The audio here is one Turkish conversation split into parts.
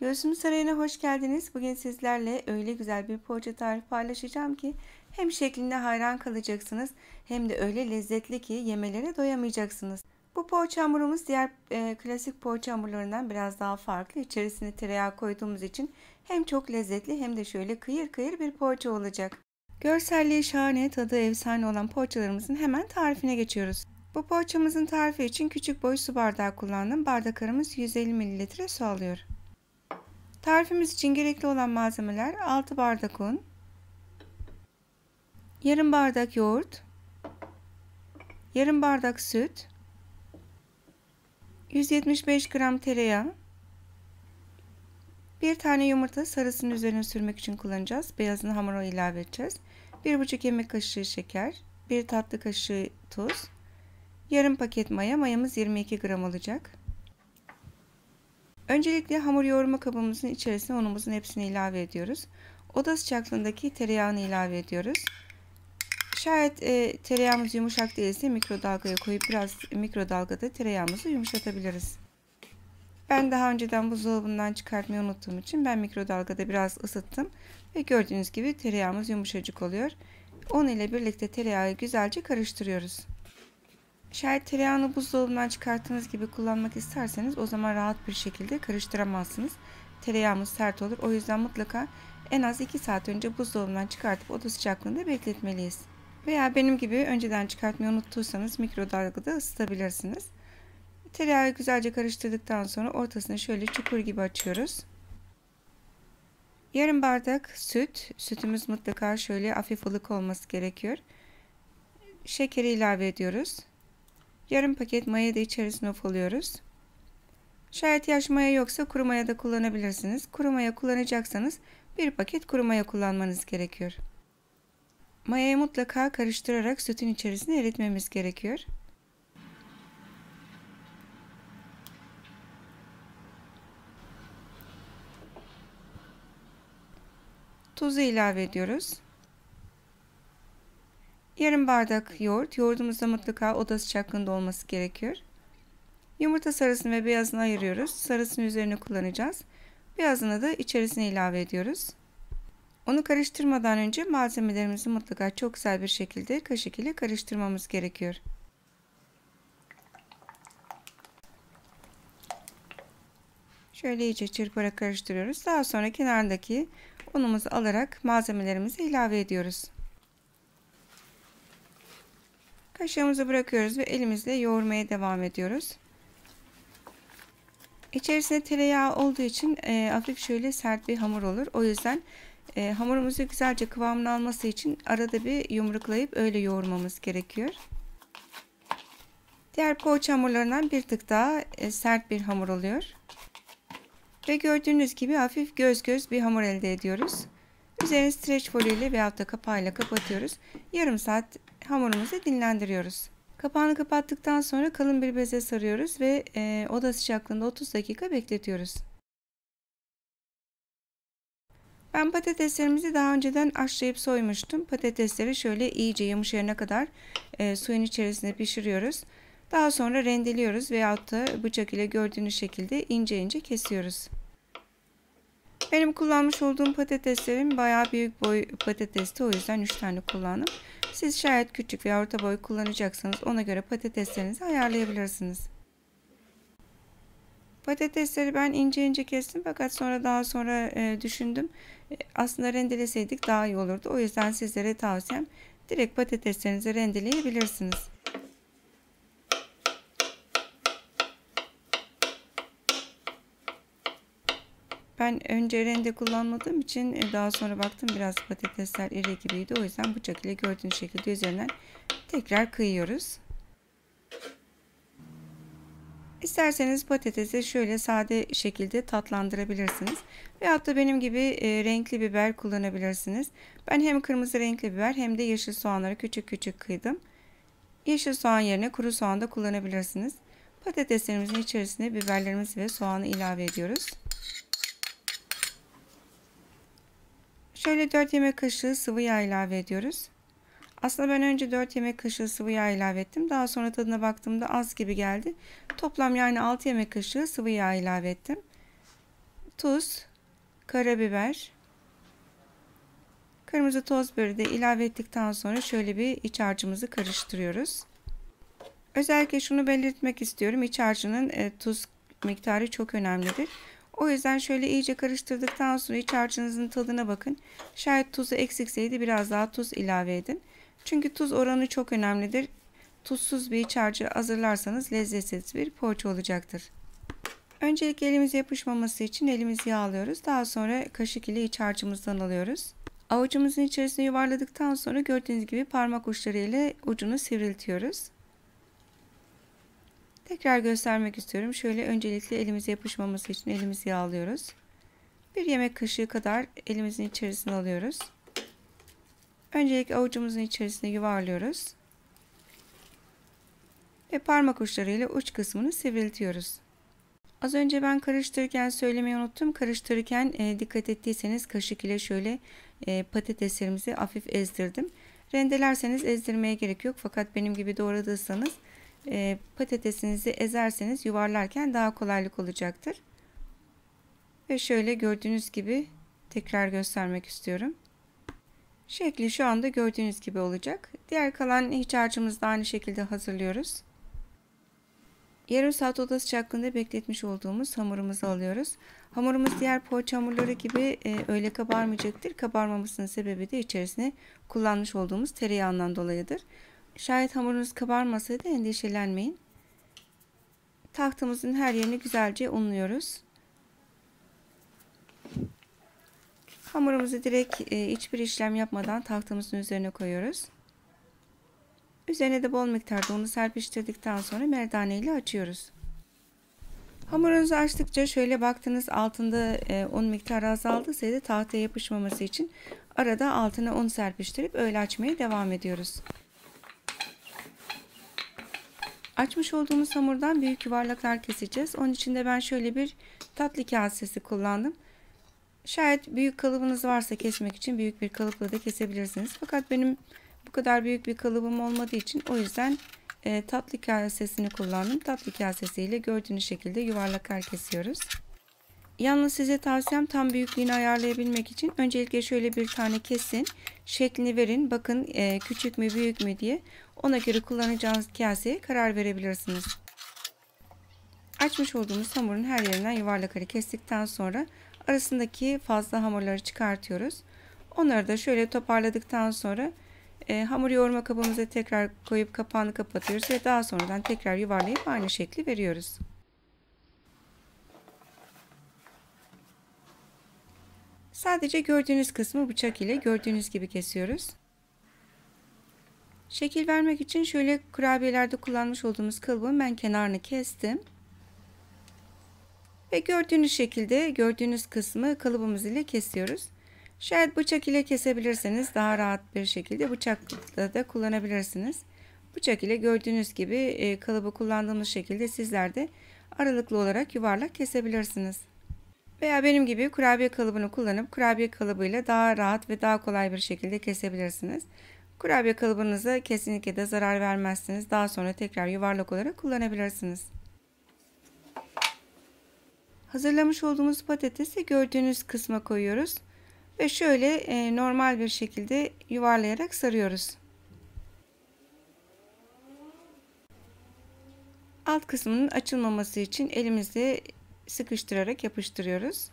Göğsümüz Sarayı'na hoş geldiniz. Bugün sizlerle öyle güzel bir poğaça tarifi paylaşacağım ki hem şeklinde hayran kalacaksınız hem de öyle lezzetli ki yemelere doyamayacaksınız. Bu poğaça hamurumuz diğer e, klasik poğaça hamurlarından biraz daha farklı. İçerisine tereyağı koyduğumuz için hem çok lezzetli hem de şöyle kıyır kıyır bir poğaça olacak. Görselliği şahane, tadı efsane olan poğaçalarımızın hemen tarifine geçiyoruz. Bu poğaçamızın tarifi için küçük boy su bardağı kullandım. Bardaklarımız 150 ml su alıyor. Tarifimiz için gerekli olan malzemeler 6 bardak un, yarım bardak yoğurt, yarım bardak süt, 175 gram tereyağı, bir tane yumurta sarısını üzerine sürmek için kullanacağız. Beyazını hamura ilave edeceğiz. 1,5 yemek kaşığı şeker, 1 tatlı kaşığı tuz, yarım paket maya. Mayamız 22 gram olacak. Öncelikle hamur yoğurma kabımızın içerisine unumuzun hepsini ilave ediyoruz. Oda sıcaklığındaki tereyağını ilave ediyoruz. Şayet e, tereyağımız yumuşak değilse mikrodalgaya koyup biraz mikrodalgada tereyağımızı yumuşatabiliriz. Ben daha önceden buzdolabından çıkartmayı unuttuğum için ben mikrodalgada biraz ısıttım ve gördüğünüz gibi tereyağımız yumuşacık oluyor. Un ile birlikte tereyağı güzelce karıştırıyoruz. Şayet tereyağını buzdolabından çıkarttığınız gibi kullanmak isterseniz o zaman rahat bir şekilde karıştıramazsınız. Tereyağımız sert olur. O yüzden mutlaka en az 2 saat önce buzdolabından çıkartıp oda sıcaklığında bekletmeliyiz. Veya benim gibi önceden çıkartmayı unuttuysanız mikrodalgada ısıtabilirsiniz. Tereyağı güzelce karıştırdıktan sonra ortasını şöyle çukur gibi açıyoruz. Yarım bardak süt. Sütümüz mutlaka şöyle hafif ılık olması gerekiyor. Şekeri ilave ediyoruz. Yarım paket maya da içerisine ufalıyoruz. Şayet yaş maya yoksa kuru maya da kullanabilirsiniz. Kuru maya kullanacaksanız bir paket kuru maya kullanmanız gerekiyor. Mayayı mutlaka karıştırarak sütün içerisine eritmemiz gerekiyor. Tuzu ilave ediyoruz. Yarım bardak yoğurt. Yoğurdumuzda mutlaka oda sıcaklığında olması gerekiyor. Yumurta sarısını ve beyazını ayırıyoruz. Sarısını üzerine kullanacağız. Beyazını da içerisine ilave ediyoruz. Onu karıştırmadan önce malzemelerimizi mutlaka çok güzel bir şekilde kaşık ile karıştırmamız gerekiyor. Şöyle iyice çırparak karıştırıyoruz. Daha sonra kenardaki unumuzu alarak malzemelerimizi ilave ediyoruz. Kaşığımızı bırakıyoruz ve elimizle yoğurmaya devam ediyoruz. İçerisinde tereyağı olduğu için e, hafif şöyle sert bir hamur olur. O yüzden e, hamurumuzu güzelce kıvamını alması için arada bir yumruklayıp öyle yoğurmamız gerekiyor. Diğer poğaça hamurlarından bir tık daha e, sert bir hamur oluyor. Ve gördüğünüz gibi hafif göz göz bir hamur elde ediyoruz. Üzerini streç folyo ile veyahut da kapağıyla kapatıyoruz. Yarım saat hamurumuzu dinlendiriyoruz. Kapağını kapattıktan sonra kalın bir beze sarıyoruz ve e, oda sıcaklığında 30 dakika bekletiyoruz. Ben patateslerimizi daha önceden haşlayıp soymuştum. Patatesleri şöyle iyice yumuşayana kadar e, suyun içerisinde pişiriyoruz. Daha sonra rendeliyoruz veyahut da bıçak ile gördüğünüz şekilde ince ince kesiyoruz. Benim kullanmış olduğum patateslerim bayağı büyük boy patatesti. O yüzden 3 tane kullandım. Siz şayet küçük veya orta boy kullanacaksanız ona göre patateslerinizi ayarlayabilirsiniz. Patatesleri ben ince ince kestim fakat sonra daha sonra e, düşündüm. E, aslında rendeleseydik daha iyi olurdu. O yüzden sizlere tavsiyem direkt patateslerinizi rendeleyebilirsiniz. Ben önce rende kullanmadığım için e, daha sonra baktım biraz patatesler iri gibiydi. O yüzden bıçak ile gördüğünüz şekilde üzerinden tekrar kıyıyoruz. İsterseniz patatesi şöyle sade şekilde tatlandırabilirsiniz. Veyahut da benim gibi e, renkli biber kullanabilirsiniz. Ben hem kırmızı renkli biber hem de yeşil soğanları küçük küçük kıydım. Yeşil soğan yerine kuru soğan da kullanabilirsiniz. Patateslerimizin içerisine biberlerimizi ve soğanı ilave ediyoruz. Şöyle 4 yemek kaşığı sıvı yağ ilave ediyoruz. Aslında ben önce 4 yemek kaşığı sıvı yağ ilave ettim. Daha sonra tadına baktığımda az gibi geldi. Toplam yani 6 yemek kaşığı sıvı yağ ilave ettim. Tuz, karabiber, kırmızı toz biberi de ilave ettikten sonra şöyle bir iç harcımızı karıştırıyoruz. Özellikle şunu belirtmek istiyorum. İç harcının e, tuz miktarı çok önemlidir. O yüzden şöyle iyice karıştırdıktan sonra iç harcınızın tadına bakın. Şayet tuzu eksikseydi biraz daha tuz ilave edin. Çünkü tuz oranı çok önemlidir. Tuzsuz bir iç harcı hazırlarsanız lezzetsiz bir poğaça olacaktır. Öncelikle elimize yapışmaması için elimizi yağlıyoruz. Daha sonra kaşık ile iç harcımızdan alıyoruz. Avucumuzun içerisine yuvarladıktan sonra gördüğünüz gibi parmak uçları ile ucunu sivriltiyoruz. Tekrar göstermek istiyorum. Şöyle öncelikle elimize yapışmaması için elimizi yağlıyoruz. Bir yemek kaşığı kadar elimizin içerisine alıyoruz. Öncelikle avucumuzun içerisine yuvarlıyoruz. Ve parmak uçlarıyla uç kısmını sivriltiyoruz. Az önce ben karıştırırken söylemeyi unuttum. Karıştırırken e, dikkat ettiyseniz kaşık ile şöyle e, patateslerimizi hafif ezdirdim. Rendelerseniz ezdirmeye gerek yok. Fakat benim gibi doğradıysanız e, patatesinizi ezerseniz yuvarlarken daha kolaylık olacaktır. Ve şöyle gördüğünüz gibi tekrar göstermek istiyorum. Şekli şu anda gördüğünüz gibi olacak. Diğer kalan iç harcımızı da aynı şekilde hazırlıyoruz. Yarım saat oda sıcaklığında bekletmiş olduğumuz hamurumuzu alıyoruz. Hamurumuz diğer poğaça hamurları gibi e, öyle kabarmayacaktır. Kabarmamasının sebebi de içerisine kullanmış olduğumuz tereyağından dolayıdır. Şayet hamurunuz kabarmasaydı endişelenmeyin. Tahtamızın her yerini güzelce unluyoruz. Hamurumuzu direkt e, hiçbir işlem yapmadan tahtamızın üzerine koyuyoruz. Üzerine de bol miktarda unu serpiştirdikten sonra merdane ile açıyoruz. Hamurunuzu açtıkça şöyle baktınız altında e, un miktarı azaldıysa tahtaya yapışmaması için arada altına un serpiştirip öyle açmaya devam ediyoruz. Açmış olduğumuz hamurdan büyük yuvarlaklar keseceğiz. Onun için de ben şöyle bir tatlı kasesi kullandım. Şayet büyük kalıbınız varsa kesmek için büyük bir kalıpla da kesebilirsiniz. Fakat benim bu kadar büyük bir kalıbım olmadığı için o yüzden e, tatlı kasesini kullandım. Tatlı kasesiyle gördüğünüz şekilde yuvarlaklar kesiyoruz. Yalnız size tavsiyem tam büyüklüğünü ayarlayabilmek için öncelikle şöyle bir tane kesin. Şeklini verin. Bakın e, küçük mü büyük mü diye. Ona göre kullanacağınız kaseye karar verebilirsiniz. Açmış olduğumuz hamurun her yerinden yuvarlakları kestikten sonra arasındaki fazla hamurları çıkartıyoruz. Onları da şöyle toparladıktan sonra e, hamur yoğurma kabımıza tekrar koyup kapağını kapatıyoruz ve daha sonradan tekrar yuvarlayıp aynı şekli veriyoruz. Sadece gördüğünüz kısmı bıçak ile gördüğünüz gibi kesiyoruz. Şekil vermek için şöyle kurabiyelerde kullanmış olduğumuz kalıbın ben kenarını kestim. Ve gördüğünüz şekilde gördüğünüz kısmı kalıbımız ile kesiyoruz. Şayet bıçak ile kesebilirseniz daha rahat bir şekilde bıçakla da kullanabilirsiniz. Bıçak ile gördüğünüz gibi e, kalıbı kullandığımız şekilde sizler de aralıklı olarak yuvarlak kesebilirsiniz. Veya benim gibi kurabiye kalıbını kullanıp kurabiye kalıbıyla daha rahat ve daha kolay bir şekilde kesebilirsiniz. Kurabiye kalıbınıza kesinlikle de zarar vermezsiniz. Daha sonra tekrar yuvarlak olarak kullanabilirsiniz. Hazırlamış olduğumuz patatesi gördüğünüz kısma koyuyoruz. Ve şöyle e, normal bir şekilde yuvarlayarak sarıyoruz. Alt kısmının açılmaması için elimizde sıkıştırarak yapıştırıyoruz.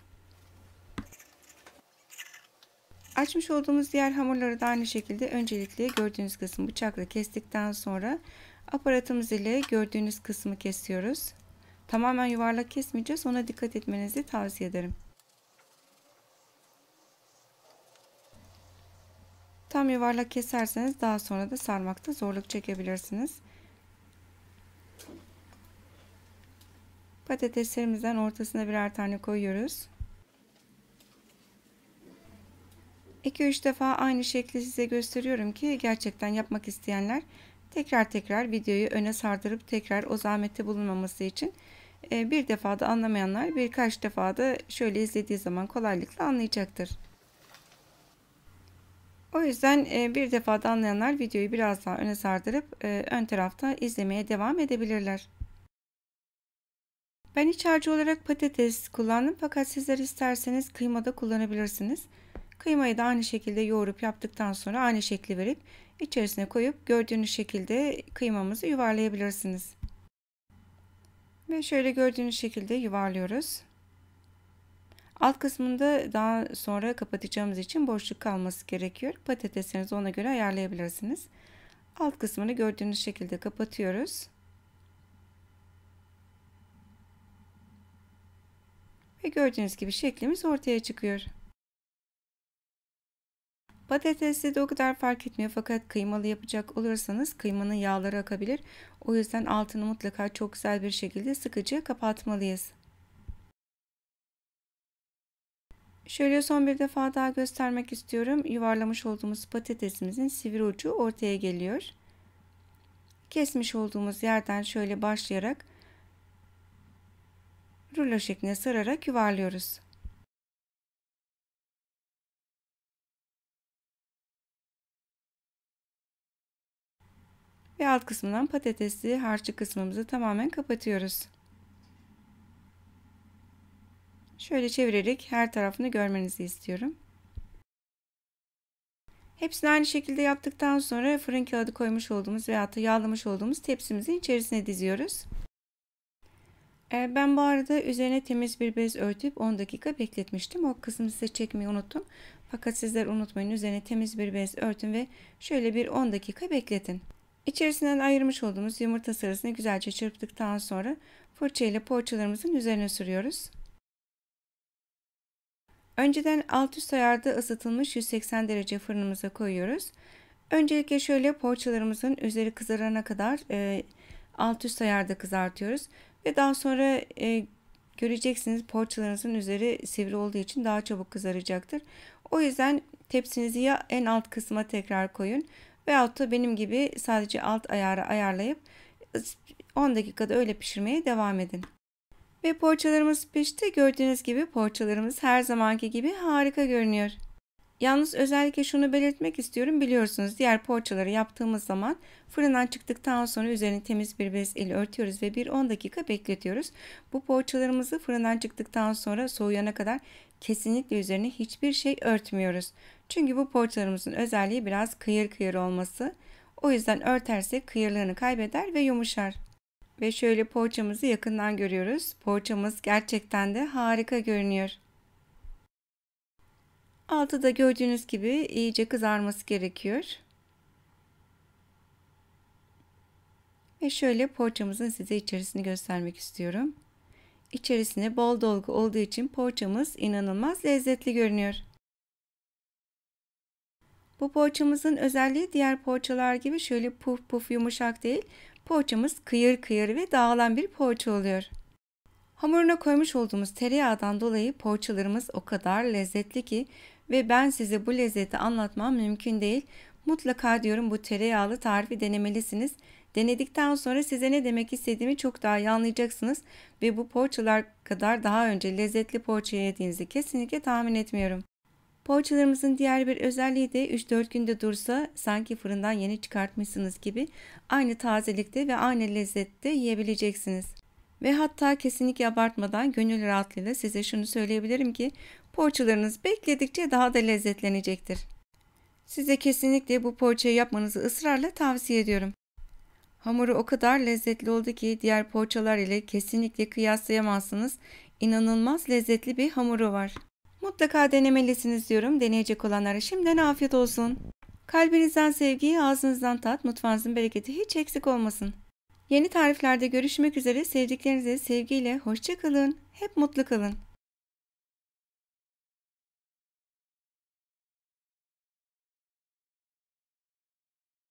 Açmış olduğumuz diğer hamurları da aynı şekilde öncelikle gördüğünüz kısmı bıçakla kestikten sonra aparatımız ile gördüğünüz kısmı kesiyoruz. Tamamen yuvarlak kesmeyeceğiz. Ona dikkat etmenizi tavsiye ederim. Tam yuvarlak keserseniz daha sonra da sarmakta zorluk çekebilirsiniz. Patateslerimizden ortasına birer tane koyuyoruz. 2-3 defa aynı şekli size gösteriyorum ki gerçekten yapmak isteyenler tekrar tekrar videoyu öne sardırıp tekrar o zahmette bulunmaması için e, bir defada anlamayanlar birkaç defada şöyle izlediği zaman kolaylıkla anlayacaktır. O yüzden e, bir defada anlayanlar videoyu biraz daha öne sardırıp e, ön tarafta izlemeye devam edebilirler. Ben iç harcı olarak patates kullandım fakat sizler isterseniz kıyma da kullanabilirsiniz. Kıymayı da aynı şekilde yoğurup yaptıktan sonra aynı şekli verip içerisine koyup gördüğünüz şekilde kıymamızı yuvarlayabilirsiniz. Ve şöyle gördüğünüz şekilde yuvarlıyoruz. Alt kısmında daha sonra kapatacağımız için boşluk kalması gerekiyor. Patateslerinizi ona göre ayarlayabilirsiniz. Alt kısmını gördüğünüz şekilde kapatıyoruz. ve gördüğünüz gibi şeklimiz ortaya çıkıyor. Patatesli de o kadar fark etmiyor fakat kıymalı yapacak olursanız kıymanın yağları akabilir. O yüzden altını mutlaka çok güzel bir şekilde sıkıcı kapatmalıyız. Şöyle son bir defa daha göstermek istiyorum. Yuvarlamış olduğumuz patatesimizin sivri ucu ortaya geliyor. Kesmiş olduğumuz yerden şöyle başlayarak rulo şeklinde sararak yuvarlıyoruz. Ve alt kısmından patatesli harçlı kısmımızı tamamen kapatıyoruz. Şöyle çevirerek her tarafını görmenizi istiyorum. Hepsini aynı şekilde yaptıktan sonra fırın kağıdı koymuş olduğumuz veya da yağlamış olduğumuz tepsimizin içerisine diziyoruz. Ee, ben bu arada üzerine temiz bir bez örtüp 10 dakika bekletmiştim. O kısmı size çekmeyi unuttum. Fakat sizler unutmayın üzerine temiz bir bez örtün ve şöyle bir 10 dakika bekletin. İçerisinden ayırmış olduğumuz yumurta sarısını güzelce çırptıktan sonra fırça ile poğaçalarımızın üzerine sürüyoruz. Önceden alt üst ayarda ısıtılmış 180 derece fırınımıza koyuyoruz. Öncelikle şöyle poğaçalarımızın üzeri kızarana kadar e, alt üst ayarda kızartıyoruz. Ve daha sonra e, göreceksiniz poğaçalarınızın üzeri sivri olduğu için daha çabuk kızaracaktır. O yüzden tepsinizi ya en alt kısma tekrar koyun veyahut da benim gibi sadece alt ayarı ayarlayıp 10 dakikada öyle pişirmeye devam edin. Ve poğaçalarımız pişti. Gördüğünüz gibi poğaçalarımız her zamanki gibi harika görünüyor. Yalnız özellikle şunu belirtmek istiyorum. Biliyorsunuz diğer poğaçaları yaptığımız zaman fırından çıktıktan sonra üzerini temiz bir bez ile örtüyoruz ve bir 10 dakika bekletiyoruz. Bu poğaçalarımızı fırından çıktıktan sonra soğuyana kadar kesinlikle üzerine hiçbir şey örtmüyoruz. Çünkü bu poğaçalarımızın özelliği biraz kıyır kıyır olması. O yüzden örtersek kıyırlığını kaybeder ve yumuşar. Ve şöyle poğaçamızı yakından görüyoruz. Poğaçamız gerçekten de harika görünüyor. Altı da gördüğünüz gibi iyice kızarması gerekiyor. Ve şöyle poğaçamızın size içerisini göstermek istiyorum. İçerisine bol dolgu olduğu için poğaçamız inanılmaz lezzetli görünüyor. Bu poğaçamızın özelliği diğer poğaçalar gibi şöyle puf puf yumuşak değil, poğaçamız kıyır kıyır ve dağılan bir poğaça oluyor. Hamuruna koymuş olduğumuz tereyağdan dolayı poğaçalarımız o kadar lezzetli ki ve ben size bu lezzeti anlatmam mümkün değil. Mutlaka diyorum bu tereyağlı tarifi denemelisiniz. Denedikten sonra size ne demek istediğimi çok daha iyi anlayacaksınız ve bu poğaçalar kadar daha önce lezzetli poğaça yediğinizi kesinlikle tahmin etmiyorum. Poğaçalarımızın diğer bir özelliği de 3-4 günde dursa sanki fırından yeni çıkartmışsınız gibi aynı tazelikte ve aynı lezzette yiyebileceksiniz. Ve hatta kesinlikle abartmadan gönül rahatlığıyla size şunu söyleyebilirim ki Poğaçalarınız bekledikçe daha da lezzetlenecektir. Size kesinlikle bu poğaçayı yapmanızı ısrarla tavsiye ediyorum. Hamuru o kadar lezzetli oldu ki diğer poğaçalar ile kesinlikle kıyaslayamazsınız. İnanılmaz lezzetli bir hamuru var. Mutlaka denemelisiniz diyorum. Deneyecek olanlara şimdiden afiyet olsun. Kalbinizden sevgi, ağzınızdan tat, mutfağınızın bereketi hiç eksik olmasın. Yeni tariflerde görüşmek üzere sevdiklerinize sevgiyle hoşça kalın. Hep mutlu kalın.